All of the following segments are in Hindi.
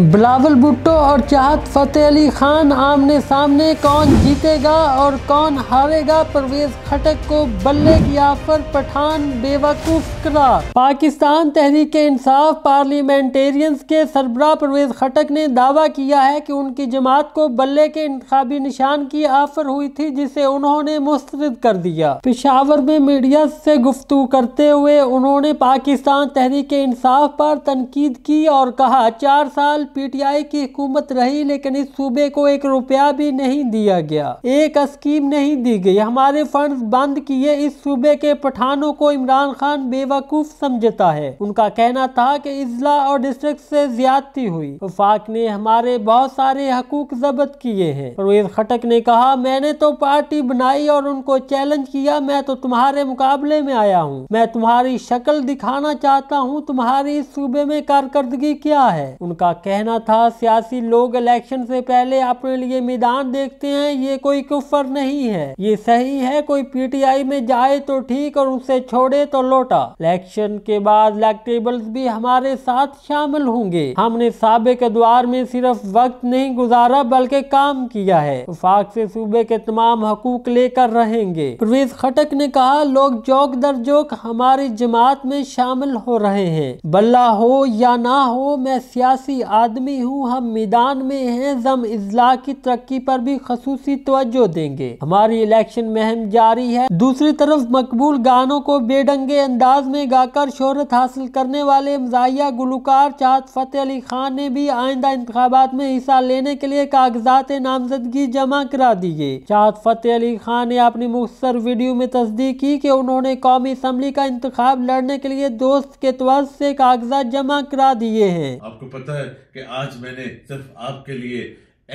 बिलावल भुट्टो और चाहत फतेह अली खान आमने सामने कौन जीतेगा और कौन हारेगा परवेज खटक को बल्ले की आफर पठान बेवकूफ करा पाकिस्तान तहरीक इंसाफ पार्लियामेंटेरियंस के सरबरा परवेज खटक ने दावा किया है कि उनकी जमात को बल्ले के इंतबी निशान की आफर हुई थी जिसे उन्होंने मुस्तरद कर दिया पिशावर में मीडिया से गुफ्तु करते हुए उन्होंने पाकिस्तान तहरीक इंसाफ पर तनकीद की और कहा चार साल साल पीटीआई की हुकूमत रही लेकिन इस सूबे को एक रुपया भी नहीं दिया गया एक स्कीम नहीं दी गई हमारे फंड बंद किए इस सूबे के पठानों को इमरान खान बेवकूफ समझता है उनका कहना था कि इजला और डिस्ट्रिक्ट से ज्यादती हुई वफाक ने हमारे बहुत सारे हकूक जब्त किए हैं परवेज खटक ने कहा मैंने तो पार्टी बनाई और उनको चैलेंज किया मैं तो तुम्हारे मुकाबले में आया हूँ मैं तुम्हारी शक्ल दिखाना चाहता हूँ तुम्हारी इस सूबे में कारकर्दगी क्या है उनका कह कहना था सियासी लोग इलेक्शन से पहले अपने लिए मैदान देखते हैं ये कोई कुफर नहीं है ये सही है कोई पीटीआई में जाए तो ठीक और उसे छोड़े तो लौटा इलेक्शन के बाद इलेक्टेबल्स भी हमारे साथ शामिल होंगे हमने सबक द्वार में सिर्फ वक्त नहीं गुजारा बल्कि काम किया है वफाक से सूबे के तमाम हकूक लेकर रहेंगे परवेज खटक ने कहा लोग जोक दर जोक हमारी जमात में शामिल हो रहे हैं बल्ला हो या ना हो मैं सियासी आदमी हूँ हम मैदान में हैं जम अजला की तरक्की पर भी खसूस तोज्जो देंगे हमारी इलेक्शन मुहिम जारी है दूसरी तरफ मकबूल गानों को बेडंगे अंदाज में गाकर शोहरत हासिल करने वाले मजाया गुलकार चाहत फतेह अली खान ने भी आइंदा इंतबात में हिस्सा लेने के लिए कागजात नामजदगी जमा करा दिए चाहत फतेह अली खान ने अपनी मुख्तर वीडियो में तस्दीक की कि उन्होंने कौमी असम्बली का इंतजाम लड़ने के लिए दोस्त के तवज से कागजात जमा करा दिए हैं आपको पता है कि आज मैंने सिर्फ आपके लिए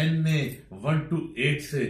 N A one two eight से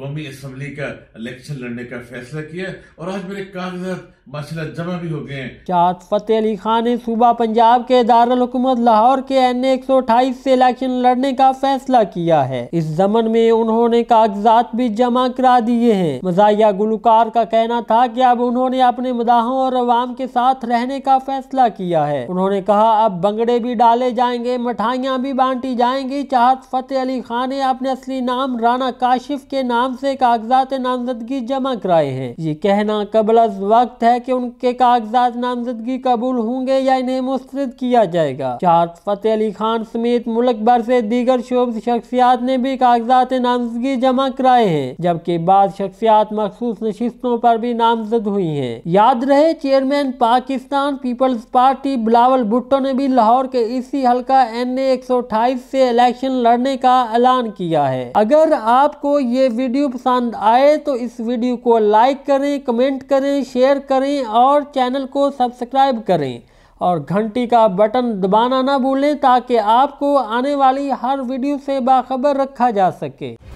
कौमी असम्बली का इलेक्शन लड़ने का फैसला किया और आज मेरे कागजात माशा जमा भी हो गए हैं शाह फतेह अली खान ने सूबा पंजाब के दारकूमत लाहौर के एन एक सौ अठाईस से इलेक्शन लड़ने का फैसला किया है इस जमन में उन्होंने कागजात भी जमा करा दिए हैं मजाया गुलकार का कहना था की अब उन्होंने अपने मदाहों और अवाम के साथ रहने का फैसला किया है उन्होंने कहा अब बंगड़े भी डाले जाएंगे मिठाइयाँ भी बांटी जाएंगी चाहत फतेह अली खान ने अपने असली नाम राना काशिफ के नाम नाम से कागजात नामजदगी जमा कराए हैं ये कहना कबल वक्त है कि उनके कागजात नामजदगी कबूल होंगे या इन्हें मुस्तरद किया जाएगा चार फतेह अली खान समेत मुल्क भर से दीगर शोब शख्सियात ने भी कागजात नामजदगी जमा कराए हैं जबकि बाद शख्सियात मखसूस नशस्तों पर भी नामजद हुई है याद रहे चेयरमैन पाकिस्तान पीपल्स पार्टी बिलावल भुट्टो ने भी लाहौर के इसी हल्का एन ए एक सौ अट्ठाईस से इलेक्शन लड़ने का ऐलान किया है अगर आपको ये वीडियो वीडियो पसंद आए तो इस वीडियो को लाइक करें कमेंट करें शेयर करें और चैनल को सब्सक्राइब करें और घंटी का बटन दबाना ना भूलें ताकि आपको आने वाली हर वीडियो से बाखबर रखा जा सके